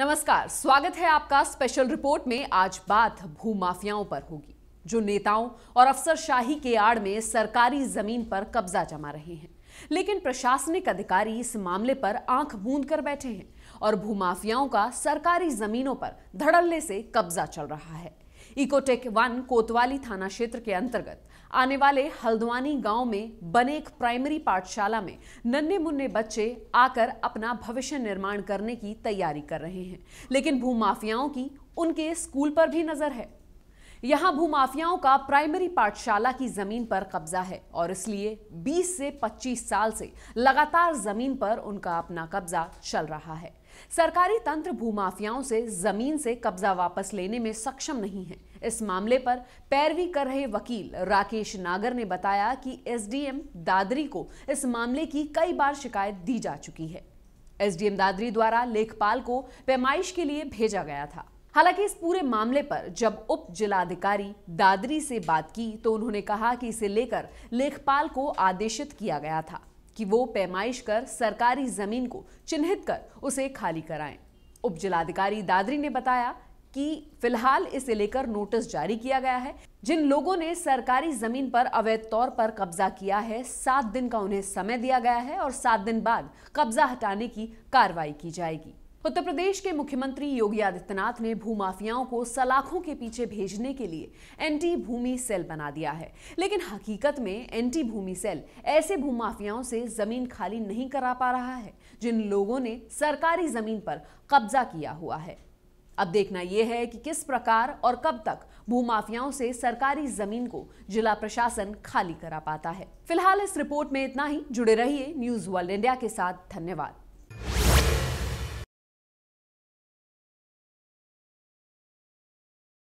नमस्कार स्वागत है आपका स्पेशल रिपोर्ट में आज बात भूमाफियाओं पर होगी जो नेताओं और अफसरशाही के आड़ में सरकारी जमीन पर कब्जा जमा रहे हैं लेकिन प्रशासनिक अधिकारी इस मामले पर आंख बूंद कर बैठे हैं और भूमाफियाओं का सरकारी जमीनों पर धड़ल्ले से कब्जा चल रहा है इकोटेक वन कोतवाली थाना क्षेत्र के अंतर्गत आने वाले हल्द्वानी गांव में बने एक प्राइमरी पाठशाला में नन्हे मुन्ने बच्चे आकर अपना भविष्य निर्माण करने की तैयारी कर रहे हैं लेकिन भूमाफियाओं की उनके स्कूल पर भी नजर है यहाँ भूमाफियाओं का प्राइमरी पाठशाला की जमीन पर कब्जा है और इसलिए 20 से 25 साल से लगातार जमीन पर उनका अपना कब्जा चल रहा है सरकारी तंत्र भूमाफियाओं से जमीन से कब्जा वापस लेने में सक्षम नहीं है इस मामले पर पैरवी कर रहे वकील राकेश नागर ने बताया कि एसडीएम दादरी को इस मामले की कई बार शिकायत दी जा चुकी है एसडीएम दादरी द्वारा लेखपाल को पैमाइश के लिए भेजा गया था हालांकि इस पूरे मामले पर जब उप जिलाधिकारी दादरी से बात की तो उन्होंने कहा कि इसे लेकर लेखपाल को आदेशित किया गया था कि वो पैमाइश कर सरकारी जमीन को चिन्हित कर उसे खाली कराएं। उप जिलाधिकारी दादरी ने बताया कि फिलहाल इसे लेकर नोटिस जारी किया गया है जिन लोगों ने सरकारी जमीन पर अवैध तौर पर कब्जा किया है सात दिन का उन्हें समय दिया गया है और सात दिन बाद कब्जा हटाने की कार्रवाई की जाएगी उत्तर प्रदेश के मुख्यमंत्री योगी आदित्यनाथ ने भूमाफियाओं को सलाखों के पीछे भेजने के लिए एंटी भूमि सेल बना दिया है लेकिन हकीकत में एंटी भूमि सेल ऐसे भूमाफियाओं से जमीन खाली नहीं करा पा रहा है जिन लोगों ने सरकारी जमीन पर कब्जा किया हुआ है अब देखना यह है कि किस प्रकार और कब तक भूमाफियाओं से सरकारी जमीन को जिला प्रशासन खाली करा पाता है फिलहाल इस रिपोर्ट में इतना ही जुड़े रहिए न्यूज वर्ल्ड इंडिया के साथ धन्यवाद